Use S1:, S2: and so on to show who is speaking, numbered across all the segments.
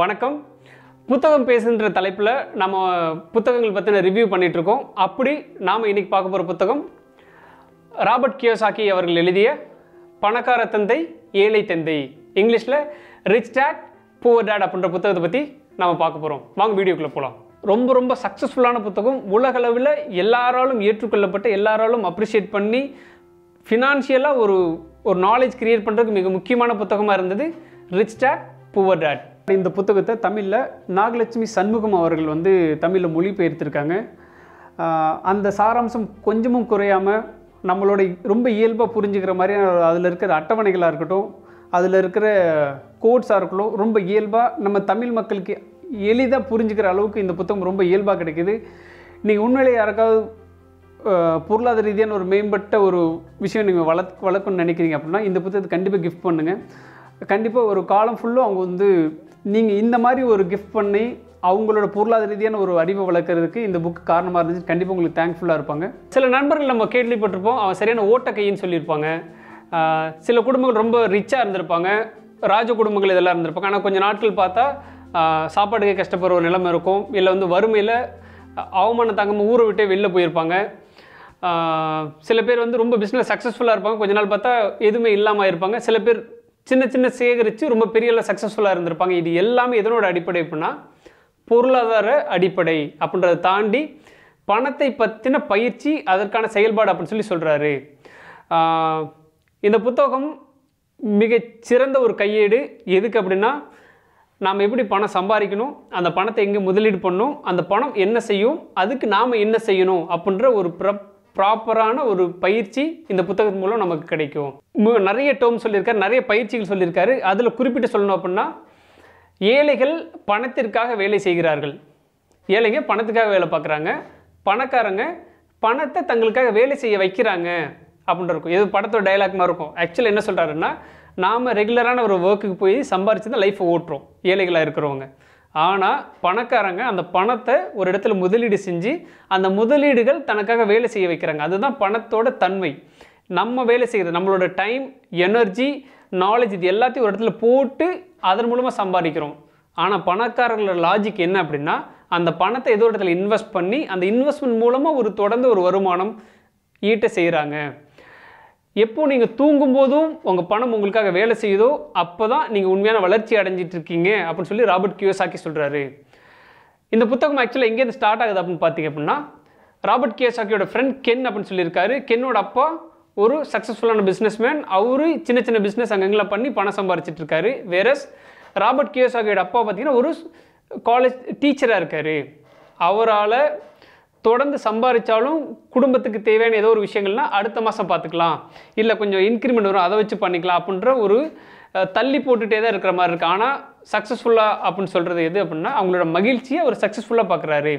S1: வணக்கம் புத்தகம் பேசுகின்ற தலைப்பில் நம்ம புத்தகங்கள் பற்றின ரிவ்யூ பண்ணிகிட்ருக்கோம் அப்படி நாம் இன்றைக்கி பார்க்க போகிற புத்தகம் ராபர்ட் கியோசாக்கி அவர்கள் எழுதிய பணக்கார தந்தை ஏழை தந்தை இங்கிலீஷில் ரிச் டேட் பூவர் டேட் அப்படின்ற புத்தகத்தை பற்றி நம்ம பார்க்க போகிறோம் வாங்க வீடியோக்குள்ளே போகலாம் ரொம்ப ரொம்ப சக்ஸஸ்ஃபுல்லான புத்தகம் உலகளவில் எல்லாராலும் ஏற்றுக்கொள்ளப்பட்டு எல்லாராலும் அப்ரிஷியேட் பண்ணி ஃபினான்ஷியலாக ஒரு ஒரு நாலேஜ் க்ரியேட் பண்ணுறதுக்கு மிக முக்கியமான புத்தகமாக இருந்தது ரிச் டேட் புவர் டேட் இந்த புத்தகத்தை தமிழில் நாகலட்சுமி சண்முகம் அவர்கள் வந்து தமிழில் மொழிபெயர்த்திருக்காங்க அந்த சாராம்சம் கொஞ்சமும் குறையாமல் நம்மளோட ரொம்ப இயல்பாக புரிஞ்சுக்கிற மாதிரி அதில் இருக்கிற அட்டவணைகளாக இருக்கட்டும் அதில் இருக்கிற கோட்ஸாக இருக்கட்டும் ரொம்ப இயல்பாக நம்ம தமிழ் மக்களுக்கு எளிதாக புரிஞ்சுக்கிற அளவுக்கு இந்த புத்தகம் ரொம்ப இயல்பாக கிடைக்கிது நீங்கள் உண்மையிலே யாருக்காவது பொருளாதார ரீதியான ஒரு மேம்பட்ட ஒரு விஷயம் நீங்கள் வளர்த்து வளர்க்கணும்னு நினைக்கிறீங்க அப்படின்னா இந்த புத்தகத்தை கண்டிப்பாக கிஃப்ட் பண்ணுங்கள் கண்டிப்பாக ஒரு காலம் ஃபுல்லும் அவங்க வந்து நீங்கள் இந்த மாதிரி ஒரு கிஃப்ட் பண்ணி அவங்களோட பொருளாதார ரீதியான ஒரு அறிவை வளர்க்குறதுக்கு இந்த புக் காரணமாக இருந்துச்சு கண்டிப்பாக உங்களுக்கு தேங்க்ஃபுல்லாக இருப்பாங்க சில நண்பர்கள் நம்ம கேள்விப்பட்டிருப்போம் அவன் சரியான ஓட்ட கையின்னு சொல்லியிருப்பாங்க சில குடும்பங்கள் ரொம்ப ரிச்சாக இருந்திருப்பாங்க ராஜ குடும்பங்கள் இதெல்லாம் இருந்திருப்பாங்க ஆனால் கொஞ்சம் நாட்கள் பார்த்தா சாப்பாடுக்கே கஷ்டப்படுற ஒரு நிலைமை இருக்கும் இல்லை வந்து வறுமையில் அவமானம் தாங்காமல் ஊரை விட்டே வெளில போயிருப்பாங்க சில பேர் வந்து ரொம்ப பிஸ்னஸ் சக்ஸஸ்ஃபுல்லாக இருப்பாங்க கொஞ்ச நாள் பார்த்தா எதுவுமே இல்லாமல் இருப்பாங்க சில பேர் சின்ன சின்ன சேகரித்து ரொம்ப பெரிய சக்ஸஸ்ஃபுல்லாக இருந்திருப்பாங்க இது எல்லாமே எதனோட அடிப்படை அப்படின்னா பொருளாதார அடிப்படை அப்படின்றத தாண்டி பணத்தை பற்றின பயிற்சி அதற்கான செயல்பாடு அப்படின்னு சொல்லி சொல்கிறாரு இந்த புத்தகம் மிக சிறந்த ஒரு கையேடு எதுக்கு அப்படின்னா நாம் எப்படி பணம் சம்பாதிக்கணும் அந்த பணத்தை எங்கே முதலீடு பண்ணணும் அந்த பணம் என்ன செய்யும் அதுக்கு நாம் என்ன செய்யணும் அப்படின்ற ஒரு ப்ர ப்ராப்பரான ஒரு பயிற்சி இந்த புத்தகத்தின் மூலம் நமக்கு கிடைக்கும் நிறைய டேர்ம் சொல்லியிருக்காரு நிறைய பயிற்சிகள் சொல்லியிருக்காரு அதில் குறிப்பிட்டு சொல்லணும் அப்படின்னா ஏழைகள் பணத்திற்காக வேலை செய்கிறார்கள் ஏழைங்க பணத்துக்காக வேலை பார்க்குறாங்க பணக்காரங்க பணத்தை தங்களுக்காக வேலை செய்ய வைக்கிறாங்க அப்படின்ற இருக்கும் எது படத்தோட டைலாக் மாதிரி இருக்கும் ஆக்சுவலி என்ன சொல்கிறாருன்னா நாம் ரெகுலரான ஒரு ஒர்க்குக்கு போய் சம்பாரிச்சு தான் லைஃப்பை ஓட்டுறோம் ஏழைகளாக இருக்கிறவங்க ஆனால் பணக்காரங்க அந்த பணத்தை ஒரு இடத்துல முதலீடு செஞ்சு அந்த முதலீடுகள் தனக்காக வேலை செய்ய வைக்கிறாங்க அதுதான் பணத்தோட தன்மை நம்ம வேலை செய்கிறது நம்மளோட டைம் எனர்ஜி நாலேஜ் இது எல்லாத்தையும் ஒரு இடத்துல போட்டு அதன் மூலமாக சம்பாதிக்கிறோம் ஆனால் பணக்காரர்களோட லாஜிக் என்ன அப்படின்னா அந்த பணத்தை ஏதோ இடத்துல இன்வெஸ்ட் பண்ணி அந்த இன்வெஸ்ட்மெண்ட் மூலமாக ஒரு தொடர்ந்து ஒரு வருமானம் ஈட்ட செய்கிறாங்க எப்போ நீங்கள் தூங்கும்போதும் உங்கள் பணம் உங்களுக்காக வேலை செய்யுதோ அப்போ தான் நீங்கள் உண்மையான வளர்ச்சி அடைஞ்சிட்டு இருக்கீங்க அப்படின்னு சொல்லி ராபர்ட் கியோசாக்கி சொல்கிறாரு இந்த புத்தகம் ஆக்சுவலாக எங்கேருந்து ஸ்டார்ட் ஆகுது அப்படின்னு பார்த்தீங்க அப்படின்னா ராபர்ட் கியோசாக்கியோட ஃப்ரெண்ட் கென் அப்படின்னு சொல்லியிருக்காரு கென்னோட அப்பா ஒரு சக்ஸஸ்ஃபுல்லான பிஸ்னஸ்மேன் அவரு சின்ன சின்ன பிஸ்னஸ் அங்கங்கெல்லாம் பண்ணி பணம் சம்பாரிச்சிட்டு இருக்காரு வேறஸ் ராபர்ட் கியோசாக்கியோட அப்பா பார்த்தீங்கன்னா ஒரு காலேஜ் டீச்சராக இருக்கார் அவரால் தொடர்ந்து சம்பாதிச்சாலும் குடும்பத்துக்கு தேவையான ஏதோ ஒரு விஷயங்கள்னா அடுத்த மாதம் பார்த்துக்கலாம் இல்லை கொஞ்சம் இன்க்ரிமெண்ட் வரும் அதை வச்சு பண்ணிக்கலாம் அப்படின்ற ஒரு தள்ளி போட்டுகிட்டே தான் இருக்கிற மாதிரி இருக்குது ஆனால் சக்ஸஸ்ஃபுல்லாக அப்படின்னு சொல்கிறது எது அப்படின்னா அவங்களோட மகிழ்ச்சியை அவர் சக்ஸஸ்ஃபுல்லாக பார்க்குறாரு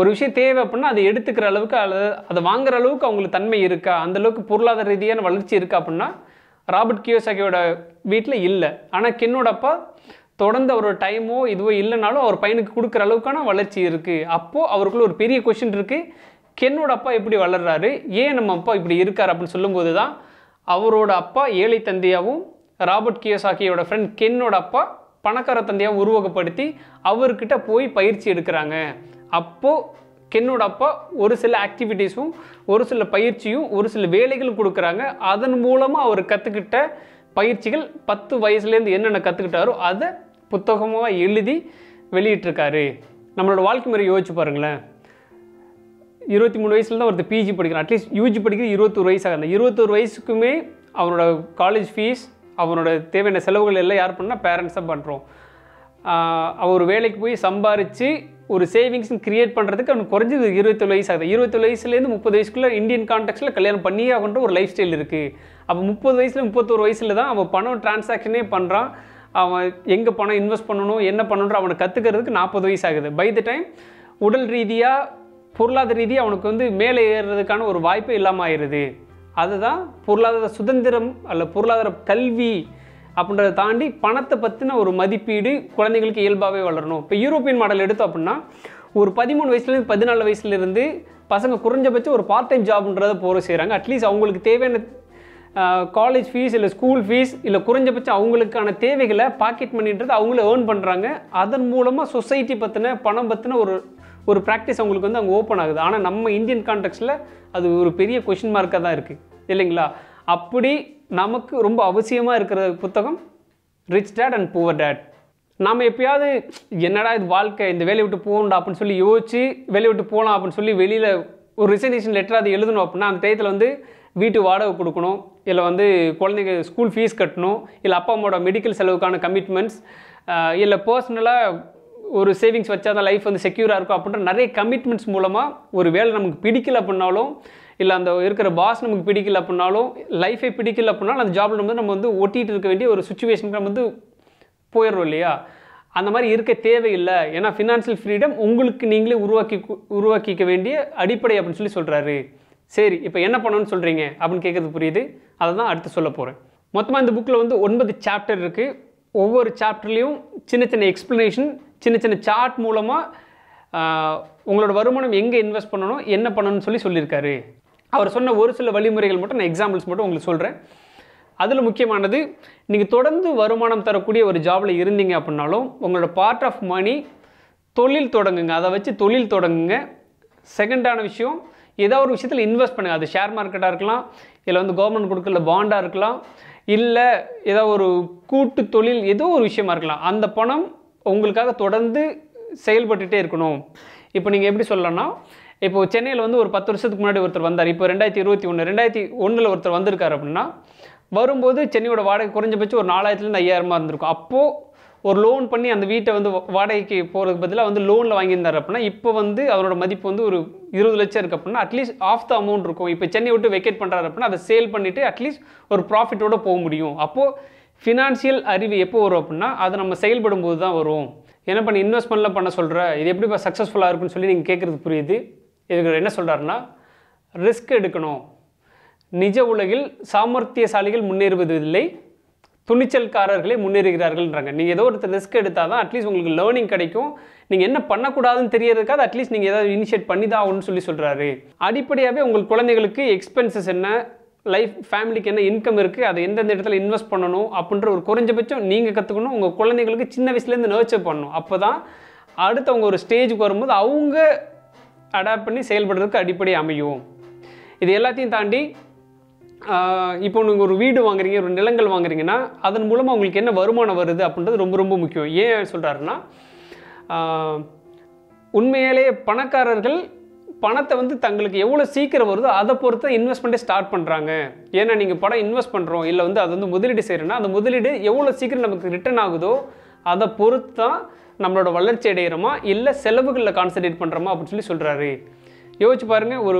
S1: ஒரு விஷயம் தேவை அப்படின்னா அதை எடுத்துக்கிற அளவுக்கு அல்லது அதை வாங்குற அளவுக்கு அவங்களுக்கு தன்மை இருக்கா அந்தளவுக்கு பொருளாதார ரீதியான வளர்ச்சி இருக்கா அப்படின்னா ராபர்ட் கியோசாக்கியோட வீட்டில் இல்லை ஆனால் கென்னோட அப்பா தொடர்ந்து அவரோட டைமோ இதுவோ இல்லைனாலும் அவர் பையனுக்கு கொடுக்குற அளவுக்கான வளர்ச்சி இருக்குது அப்போது அவருக்குள்ள ஒரு பெரிய கொஷின் இருக்குது கென்னோட அப்பா எப்படி வளர்றாரு ஏன் நம்ம அப்பா இப்படி இருக்கார் அப்படின்னு சொல்லும்போது தான் அவரோட அப்பா ஏழை தந்தையாகவும் ராபர்ட் கியோசாக்கியோட ஃப்ரெண்ட் கென்னோட அப்பா பணக்கார தந்தையாக உருவகப்படுத்தி அவர்கிட்ட போய் பயிற்சி எடுக்கிறாங்க அப்போது கென்னோட அப்பா ஒரு சில ஆக்டிவிட்டீஸும் ஒரு சில பயிற்சியும் ஒரு சில வேலைகளும் கொடுக்குறாங்க அதன் மூலமாக அவர் கற்றுக்கிட்ட பயிற்சிகள் பத்து வயசுலேருந்து என்னென்ன கற்றுக்கிட்டாரோ அதை புத்தகமாக எழுதி வெளியிட்டிருக்காரு நம்மளோட வாழ்க்கை முறை யோசிச்சு பாருங்களேன் இருபத்தி மூணு வயசுல தான் ஒருத்தர் பிஜி படிக்கணும் அட்லீஸ்ட் யூஜி படிக்கிறது இருபத்தொரு வயசாக இருந்தால் இருபத்தொரு வயசுக்குமே அவனோட காலேஜ் ஃபீஸ் அவனோட தேவையான செலவுகள் எல்லாம் யார் பண்ணால் பேரண்ட்ஸாக பண்ணுறோம் அவர் வேலைக்கு போய் சம்பாரித்து ஒரு சேவிங்ஸ் கிரியேட் பண்ணுறதுக்கு அவனுக்கு குறைஞ்சது இருபத்தொழு வயசு ஆகுது இருபத்தொழு வயசுலேருந்து முப்பது வயசுக்குள்ளே இந்தியன் கான்டெக்ட்டில் கல்யாணம் பண்ணியே ஆகுன்ற ஒரு லைஃப் ஸ்டைல் இருக்குது அப்போ முப்பது வயசில் முப்பத்தோரு வயசில் தான் அவன் பணம் டிரான்சாக்ஷனே பண்ணுறான் அவன் எங்கே பணம் இன்வெஸ்ட் பண்ணணும் என்ன பண்ணணுன்ற அவனை கற்றுக்கிறதுக்கு நாற்பது வயசு ஆகுது பை த டைம் உடல் ரீதியாக பொருளாதார ரீதியாக அவனுக்கு வந்து மேலே ஏறுறதுக்கான ஒரு வாய்ப்பு இல்லாமல் ஆயிடுது அதுதான் பொருளாதார சுதந்திரம் அல்ல பொருளாதார கல்வி அப்படின்றத தாண்டி பணத்தை பற்றின ஒரு மதிப்பீடு குழந்தைங்களுக்கு இயல்பாகவே வளரணும் இப்போ யூரோப்பியன் மாடல் எடுத்தோம் அப்படின்னா ஒரு பதிமூணு வயசுலேருந்து பதினாலு வயசுலேருந்து பசங்க குறைஞ்சபட்சம் ஒரு பார்ட் டைம் ஜாப்ன்றதை போக செய்கிறாங்க அட்லீஸ்ட் அவங்களுக்கு தேவையான காலேஜ் ஃபீஸ் இல்லை ஸ்கூல் ஃபீஸ் இல்லை குறைஞ்சபட்சம் அவங்களுக்கான தேவைகளை பாக்கெட் மணின்றது அவங்களே ஏர்ன் பண்ணுறாங்க அதன் மூலமாக சொசைட்டி பற்றின பணம் பற்றின ஒரு ஒரு ப்ராக்டிஸ் அவங்களுக்கு வந்து அங்கே ஓப்பன் ஆகுது ஆனால் நம்ம இந்தியன் கான்டெக்ட்ஸில் அது ஒரு பெரிய கொஷின் மார்க்காக தான் இருக்குது இல்லைங்களா அப்படி நமக்கு ரொம்ப அவசியமாக இருக்கிற புத்தகம் rich dad and poor dad நாம் எப்பயாவது என்னடா இது வாழ்க்கை இந்த வேலையை விட்டு போகணும்டா அப்படின்னு சொல்லி யோசிச்சு வேலையை விட்டு போகலாம் அப்படின்னு சொல்லி வெளியில் ஒரு ரிசர்வேஷன் லெட்டர் அது எழுதணும் அப்படின்னா அந்த டயத்தில் வந்து வீட்டு வாடகை கொடுக்கணும் இல்லை வந்து குழந்தைங்க ஸ்கூல் ஃபீஸ் கட்டணும் இல்லை அப்பா அம்மாவோட மெடிக்கல் செலவுக்கான கமிட்மெண்ட்ஸ் இல்லை பர்சனலாக ஒரு சேவிங்ஸ் வச்சால் தான் லைஃப் வந்து செக்யூராக இருக்கும் அப்படின்ற நிறைய கமிட்மெண்ட்ஸ் மூலமாக ஒரு வேலை நமக்கு பிடிக்கல அப்படின்னாலும் இல்லை அந்த இருக்கிற பாஸ் நமக்கு பிடிக்கல அப்படின்னாலும் லைஃபே பிடிக்கல அப்படின்னாலும் அந்த ஜாப்பில் வந்து நம்ம வந்து ஒட்டிகிட்டு இருக்க வேண்டிய ஒரு சுச்சுவேஷனுக்கு நம்ம வந்து போயிடுறோம் இல்லையா அந்த மாதிரி இருக்க தேவையில்லை ஏன்னா ஃபினான்ஷியல் ஃப்ரீடம் உங்களுக்கு நீங்களே உருவாக்கி உருவாக்கிக்க வேண்டிய அடிப்படை அப்படின்னு சொல்லி சொல்கிறாரு சரி இப்போ என்ன பண்ணணும்னு சொல்கிறீங்க அப்படின்னு கேட்குறது புரியுது அதை தான் அடுத்து சொல்ல போகிறேன் மொத்தமாக இந்த புக்கில் வந்து ஒன்பது சாப்டர் இருக்குது ஒவ்வொரு சாப்டர்லேயும் சின்ன சின்ன எக்ஸ்ப்ளனேஷன் சின்ன சின்ன சார்ட் மூலமாக உங்களோட வருமானம் எங்கே இன்வெஸ்ட் பண்ணணும் என்ன பண்ணணும்னு சொல்லி சொல்லியிருக்காரு அவர் சொன்ன ஒரு சில வழிமுறைகள் மட்டும் நான் எக்ஸாம்பிள்ஸ் மட்டும் உங்களுக்கு சொல்கிறேன் அதில் முக்கியமானது நீங்கள் தொடர்ந்து வருமானம் தரக்கூடிய ஒரு ஜாபில் இருந்தீங்க அப்படின்னாலும் உங்களோட பார்ட் ஆஃப் மணி தொழில் தொடங்குங்க அதை வச்சு தொழில் தொடங்குங்க செகண்டான விஷயம் ஏதோ ஒரு விஷயத்தில் இன்வெஸ்ட் பண்ணுங்கள் அது ஷேர் மார்க்கெட்டாக இருக்கலாம் இல்லை வந்து கவர்மெண்ட் கொடுக்கல பாண்டாக இருக்கலாம் இல்லை ஏதோ ஒரு கூட்டு தொழில் ஏதோ ஒரு விஷயமா இருக்கலாம் அந்த பணம் உங்களுக்காக தொடர்ந்து செயல்பட்டுகிட்டே இருக்கணும் இப்போ நீங்கள் எப்படி சொல்லலன்னா இப்போ சென்னையில் வந்து ஒரு பத்து வருஷத்துக்கு முன்னாடி ஒருத்தர் வந்தார் இப்போ ரெண்டாயிரத்தி இருபத்தி ஒன்று ரெண்டாயிரத்தி ஒன்றில் ஒருத்தர் வந்திருக்காரு அப்படின்னா வரும்போது சென்னையோட வாடகை குறைஞ்சபட்சம் ஒரு நாலாயிரத்துலேருந்து ஐயாயிரமாக இருந்திருக்கும் அப்போது ஒரு லோன் பண்ணி அந்த வீட்டை வந்து வாடகைக்கு போகிறதுக்கு பதிலாக வந்து லோனில் வாங்கியிருந்தார் அப்படின்னா இப்போ வந்து அவரோட மதிப்பு வந்து ஒரு இருபது லட்சம் இருக்குது அப்படின்னா அட்லீஸ்ட் ஆஃப் த அமௌண்ட் இருக்கும் இப்போ சென்னை விட்டு வெக்கேட் பண்ணுறாரு அப்படின்னா அதை சேல் பண்ணிவிட்டு அட்லீஸ்ட் ஒரு ப்ராஃபிட்டோடு போக முடியும் அப்போது ஃபினான்ஷியல் அறிவு எப்போ வரும் அப்படின்னா அதை நம்ம செயல்படும் போது தான் வரும் ஏன்னா பண்ணி இன்வெஸ்ட்மெண்ட்டில் பண்ண சொல்கிற இது எப்படி இப்போ சக்ஸஸ்ஃபுல்லாக இருக்குன்னு சொல்லி நீங்கள் கேட்குறது புரியுது இதுக்கு என்ன சொல்கிறாருன்னா ரிஸ்க் எடுக்கணும் நிஜ உலகில் சாமர்த்தியசாலிகள் முன்னேறுவது இல்லை துணிச்சல்காரர்களே முன்னேறுகிறார்கள்ன்றாங்க நீங்கள் ஏதோ ஒருத்தர் ரிஸ்க் எடுத்தால் தான் அட்லீஸ்ட் உங்களுக்கு லேர்னிங் கிடைக்கும் நீங்கள் என்ன பண்ணக்கூடாதுன்னு தெரியறதுக்காக அட்லீஸ்ட் நீங்கள் ஏதாவது இனிஷியேட் பண்ணி தான் ஆகணும்னு சொல்லி சொல்கிறாரு அடிப்படையாகவே உங்கள் குழந்தைகளுக்கு எக்ஸ்பென்சஸ் என்ன லைஃப் ஃபேமிலிக்கு என்ன இன்கம் இருக்குது அதை எந்தெந்த இடத்துல இன்வெஸ்ட் பண்ணணும் அப்படின்ற ஒரு குறைஞ்சபட்சம் நீங்கள் கற்றுக்கணும் உங்கள் குழந்தைங்களுக்கு சின்ன வயசுலேருந்து நேர்ச்சர் பண்ணணும் அப்போ தான் அடுத்தவங்க ஒரு ஸ்டேஜுக்கு வரும்போது அவங்க அடாப்ட் பண்ணி செயல்படுறதுக்கு அடிப்படை அமையும் இது எல்லாத்தையும் தாண்டி இப்போ நீங்கள் ஒரு வீடு வாங்குறீங்க ஒரு நிலங்கள் வாங்குறீங்கன்னா அதன் மூலமாக உங்களுக்கு என்ன வருமானம் வருது அப்படின்றது ரொம்ப ரொம்ப முக்கியம் ஏன் சொல்கிறாருன்னா உண்மையிலே பணக்காரர்கள் பணத்தை வந்து தங்களுக்கு எவ்வளோ சீக்கிரம் வருதோ அதை பொறுத்து இன்வெஸ்ட்மெண்ட்டே ஸ்டார்ட் பண்ணுறாங்க ஏன்னா நீங்கள் பணம் இன்வெஸ்ட் பண்ணுறோம் இல்லை வந்து அது வந்து முதலீடு செய்கிறோன்னா அந்த முதலீடு எவ்வளோ சீக்கிரம் நமக்கு ரிட்டர்ன் ஆகுதோ அதை பொறுத்து தான் நம்மளோட வளர்ச்சி அடையிறோமா இல்லை செலவுகளில் கான்சன்ட்ரேட் பண்ணுறோமா அப்படின்னு சொல்லி சொல்கிறாரு யோசிச்சு பாருங்கள் ஒரு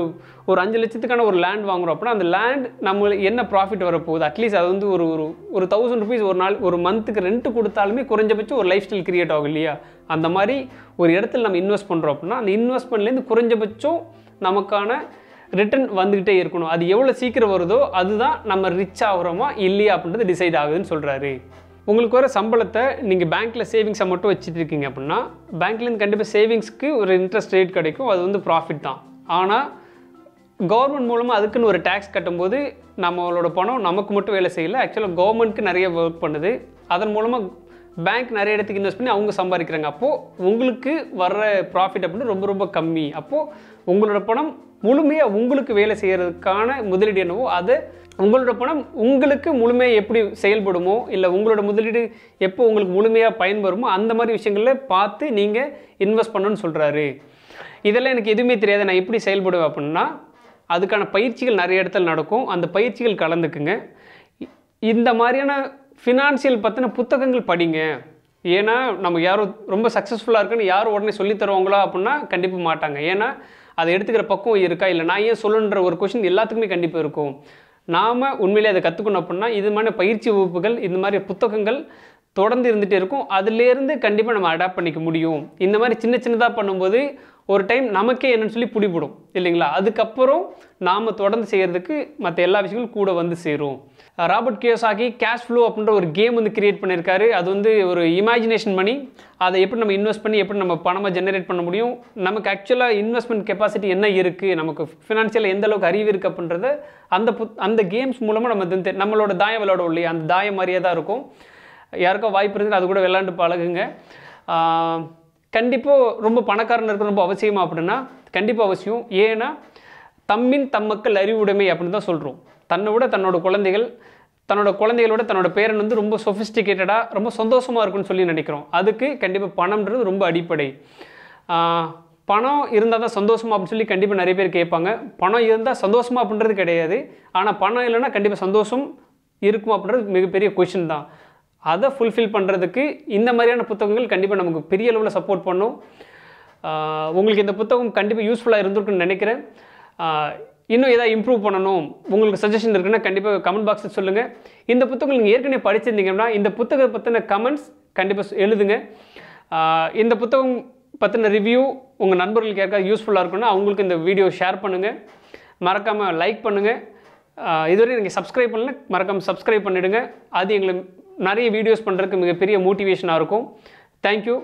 S1: ஒரு அஞ்சு லட்சத்துக்கான ஒரு லேண்ட் வாங்குகிறோம் அப்படின்னா அந்த லேண்ட் நம்மளுக்கு என்ன ப்ராஃபிட் வரப்போகுது அட்லீஸ்ட் அது வந்து ஒரு ஒரு ஒரு தௌசண்ட் ருபீஸ் ஒரு நாள் ஒரு மந்த்துக்கு ரெண்ட்டு கொடுத்தாலுமே குறைஞ்சபட்சம் ஒரு லைஃப் ஸ்டைல் க்ரியேட் ஆகும் இல்லையா அந்த மாதிரி ஒரு இடத்துல நம்ம இன்வெஸ்ட் பண்ணுறோம் அப்படின்னா அந்த இன்வெஸ்ட்மெண்ட்லேருந்து குறைஞ்சபட்சம் நமக்கான ரிட்டர்ன் வந்துக்கிட்டே இருக்கணும் அது எவ்வளோ சீக்கிரம் வருதோ அதுதான் நம்ம ரிச் ஆகிறோமா இல்லையா அப்படின்றது டிசைட் ஆகுதுன்னு சொல்கிறாரு உங்களுக்கு வர சம்பளத்தை நீங்கள் பேங்க்கில் சேவிங்ஸை மட்டும் வச்சுட்டு இருக்கீங்க அப்படின்னா பேங்க்லேருந்து கண்டிப்பாக சேவிங்ஸ்க்கு ஒரு இன்ட்ரெஸ்ட் ரேட் கிடைக்கும் அது வந்து ப்ராஃபிட் தான் ஆனால் கவர்மெண்ட் மூலமாக அதுக்குன்னு ஒரு டேக்ஸ் கட்டும்போது நம்மளோட பணம் நமக்கு மட்டும் வேலை செய்யலை ஆக்சுவலாக கவர்மெண்ட்க்கு நிறைய ஒர்க் பண்ணுது அதன் மூலமாக பேங்க் நிறைய இடத்துக்கு இன்வெஸ்ட் பண்ணி அவங்க சம்பாதிக்கிறாங்க அப்போது உங்களுக்கு வர்ற ப்ராஃபிட் அப்படின்னு ரொம்ப ரொம்ப கம்மி அப்போது உங்களோட பணம் முழுமையாக உங்களுக்கு வேலை செய்கிறதுக்கான முதலீடு என்னவோ அதை உங்களோட பணம் உங்களுக்கு முழுமையாக எப்படி செயல்படுமோ இல்லை உங்களோட முதலீடு எப்போ உங்களுக்கு முழுமையாக பயன்பெறுமோ அந்த மாதிரி விஷயங்களில் பார்த்து நீங்கள் இன்வெஸ்ட் பண்ணணும்னு சொல்கிறாரு இதெல்லாம் எனக்கு எதுவுமே தெரியாது நான் எப்படி செயல்படுவேன் அப்படின்னா அதுக்கான பயிற்சிகள் நிறைய இடத்துல நடக்கும் அந்த பயிற்சிகள் கலந்துக்குங்க இந்த மாதிரியான ஃபினான்சியல் பற்றின புத்தகங்கள் படிங்க ஏன்னா நம்ம யாரும் ரொம்ப சக்ஸஸ்ஃபுல்லாக இருக்குன்னு யாரும் உடனே சொல்லித்தருவாங்களா அப்படின்னா கண்டிப்பாக மாட்டாங்க ஏன்னா அதை எடுத்துக்கிற பக்கம் இருக்கா இல்லை நான் ஏன் சொல்லணுன்ற ஒரு கொஷின் எல்லாத்துக்குமே கண்டிப்பாக இருக்கும் நாம் உண்மையிலே அதை கற்றுக்கணும் அப்படின்னா இது மாதிரி பயிற்சி வகுப்புகள் இந்த மாதிரி புத்தகங்கள் தொடர்ந்து இருந்துகிட்டே இருக்கும் அதுலேருந்து கண்டிப்பாக நம்ம அடாப்ட் பண்ணிக்க முடியும் இந்த மாதிரி சின்ன சின்னதாக பண்ணும்போது ஒரு டைம் நமக்கே என்னென்னு சொல்லி பிடிபடும் இல்லைங்களா அதுக்கப்புறம் நாம் தொடர்ந்து செய்கிறதுக்கு மற்ற எல்லா விஷயங்களும் கூட வந்து சேரும் ராபர்ட் கியோசாகி கேஷ் ஃப்ளோ அப்படின்ற ஒரு கேம் வந்து கிரியேட் பண்ணியிருக்காரு அது வந்து ஒரு இமேஜினேஷன் பண்ணி அதை எப்படி நம்ம இன்வெஸ்ட் பண்ணி எப்படி நம்ம பணமாக ஜெனரேட் பண்ண முடியும் நமக்கு ஆக்சுவலாக இன்வெஸ்ட்மெண்ட் கெப்பாசிட்டி என்ன இருக்குது நமக்கு ஃபினான்ஷியல் எந்த அளவுக்கு அறிவு இருக்குது அப்படின்றத அந்த பு அந்த கேம்ஸ் மூலமாக நம்ம நம்மளோட தாயம் விளையாட உள்ளே அந்த தாயம் மாதிரியே தான் இருக்கும் யாருக்கோ வாய்ப்பு இருந்து அது கூட விளாண்டு பழகுங்க கண்டிப்பாக ரொம்ப பணக்காரன் இருக்க ரொம்ப அவசியமாக அப்படின்னா கண்டிப்பாக அவசியம் ஏன்னா தம்மின் தம்மக்கள் அறிவுடைமை அப்படின்னு தான் சொல்கிறோம் தன்னை விட தன்னோட குழந்தைகள் தன்னோட குழந்தைகளோட தன்னோட பேரன் வந்து ரொம்ப சொஃபிஸ்டிகேட்டடாக ரொம்ப சந்தோஷமாக இருக்குன்னு சொல்லி நினைக்கிறோம் அதுக்கு கண்டிப்பாக பணம்ன்றது ரொம்ப அடிப்படை பணம் இருந்தால் தான் சந்தோஷமா அப்படின்னு சொல்லி கண்டிப்பாக நிறைய பேர் கேட்பாங்க பணம் இருந்தால் சந்தோஷமா அப்படின்றது கிடையாது ஆனால் பணம் இல்லைன்னா கண்டிப்பாக சந்தோஷம் இருக்கும் அப்படின்றது மிகப்பெரிய கொஷின் தான் அதை ஃபுல்ஃபில் பண்ணுறதுக்கு இந்த மாதிரியான புத்தகங்கள் கண்டிப்பாக நமக்கு பெரிய அளவில் சப்போர்ட் பண்ணும் உங்களுக்கு இந்த புத்தகம் கண்டிப்பாக யூஸ்ஃபுல்லாக இருந்திருக்குன்னு நினைக்கிறேன் இன்னும் எதாவது இம்ப்ரூவ் பண்ணணும் உங்களுக்கு சஜஷன் இருக்குன்னா கண்டிப்பாக கமெண்ட் பாக்ஸில் சொல்லுங்கள் இந்த புத்தகம் நீங்கள் ஏற்கனவே படிச்சிருந்தீங்கன்னா இந்த புத்தகத்தை பற்றின கமெண்ட்ஸ் கண்டிப்பாக எழுதுங்க இந்த புத்தகம் பற்றின ரிவ்யூ உங்கள் நண்பர்களுக்கு யாருக்காவது யூஸ்ஃபுல்லாக இருக்குன்னா அவங்களுக்கு இந்த வீடியோ ஷேர் பண்ணுங்கள் மறக்காமல் லைக் பண்ணுங்கள் இதுவரை நீங்கள் சப்ஸ்கிரைப் பண்ணல மறக்காமல் சப்ஸ்கிரைப் பண்ணிவிடுங்க அது எங்களுக்கு நிறைய வீடியோஸ் பண்ணுறதுக்கு மிகப்பெரிய மோட்டிவேஷனாக இருக்கும் தேங்க்யூ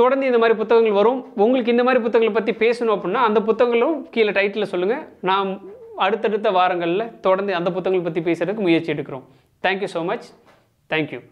S1: தொடர்ந்து இந்த மாதிரி புத்தகங்கள் வரும் உங்களுக்கு இந்த மாதிரி புத்தகங்களை பற்றி பேசணும் அப்படின்னா அந்த புத்தகங்களும் கீழே டைட்டில் சொல்லுங்கள் நாம் அடுத்தடுத்த வாரங்களில் தொடர்ந்து அந்த புத்தகங்களை பற்றி பேசுகிறதுக்கு முயற்சி எடுக்கிறோம் தேங்க்யூ ஸோ மச் தேங்க்யூ